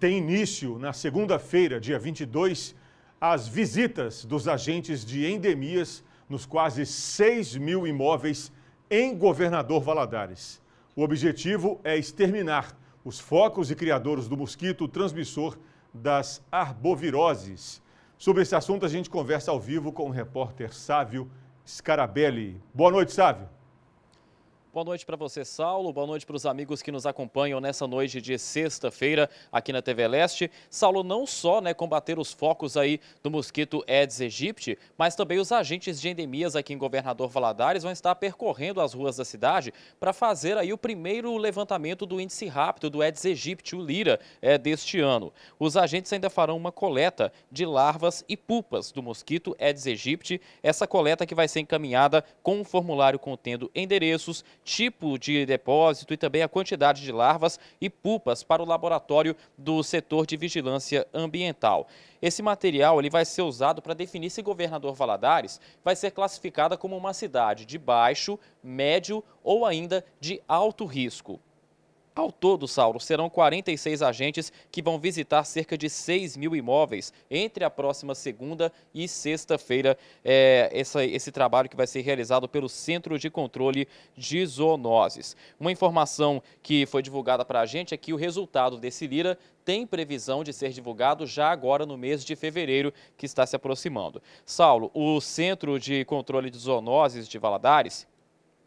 Tem início na segunda-feira, dia 22, as visitas dos agentes de endemias nos quase 6 mil imóveis em Governador Valadares. O objetivo é exterminar os focos e criadores do mosquito transmissor das arboviroses. Sobre esse assunto, a gente conversa ao vivo com o repórter Sávio Scarabelli. Boa noite, Sávio. Boa noite para você, Saulo. Boa noite para os amigos que nos acompanham nessa noite de sexta-feira aqui na TV Leste. Saulo, não só né, combater os focos aí do mosquito Aedes aegypti, mas também os agentes de endemias aqui em Governador Valadares vão estar percorrendo as ruas da cidade para fazer aí o primeiro levantamento do índice rápido do Aedes aegypti, o Lira, é, deste ano. Os agentes ainda farão uma coleta de larvas e pupas do mosquito Aedes aegypti. Essa coleta que vai ser encaminhada com um formulário contendo endereços, tipo de depósito e também a quantidade de larvas e pupas para o laboratório do setor de vigilância ambiental. Esse material ele vai ser usado para definir se Governador Valadares vai ser classificada como uma cidade de baixo, médio ou ainda de alto risco. Ao todo, Saulo, serão 46 agentes que vão visitar cerca de 6 mil imóveis entre a próxima segunda e sexta-feira. É, esse trabalho que vai ser realizado pelo Centro de Controle de Zoonoses. Uma informação que foi divulgada para a gente é que o resultado desse Lira tem previsão de ser divulgado já agora no mês de fevereiro, que está se aproximando. Saulo, o Centro de Controle de Zoonoses de Valadares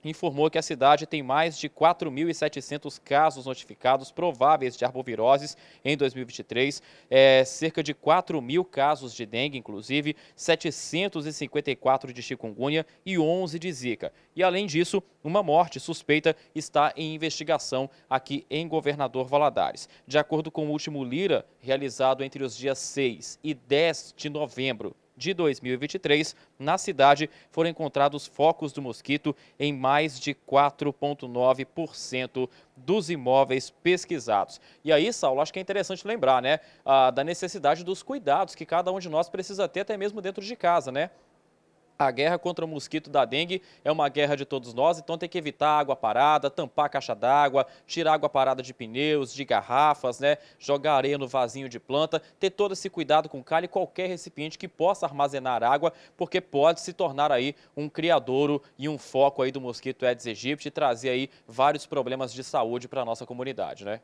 informou que a cidade tem mais de 4.700 casos notificados prováveis de arboviroses em 2023, é, cerca de 4.000 casos de dengue, inclusive 754 de chikungunya e 11 de zika. E além disso, uma morte suspeita está em investigação aqui em Governador Valadares. De acordo com o último Lira, realizado entre os dias 6 e 10 de novembro de 2023, na cidade foram encontrados focos do mosquito em mais de 4,9% dos imóveis pesquisados. E aí, Saulo, acho que é interessante lembrar né, ah, da necessidade dos cuidados que cada um de nós precisa ter, até mesmo dentro de casa, né? A guerra contra o mosquito da dengue é uma guerra de todos nós, então tem que evitar água parada, tampar a caixa d'água, tirar água parada de pneus, de garrafas, né? jogar areia no vasinho de planta, ter todo esse cuidado com calha e qualquer recipiente que possa armazenar água, porque pode se tornar aí um criadouro e um foco aí do mosquito Aedes aegypti e trazer aí vários problemas de saúde para a nossa comunidade. né?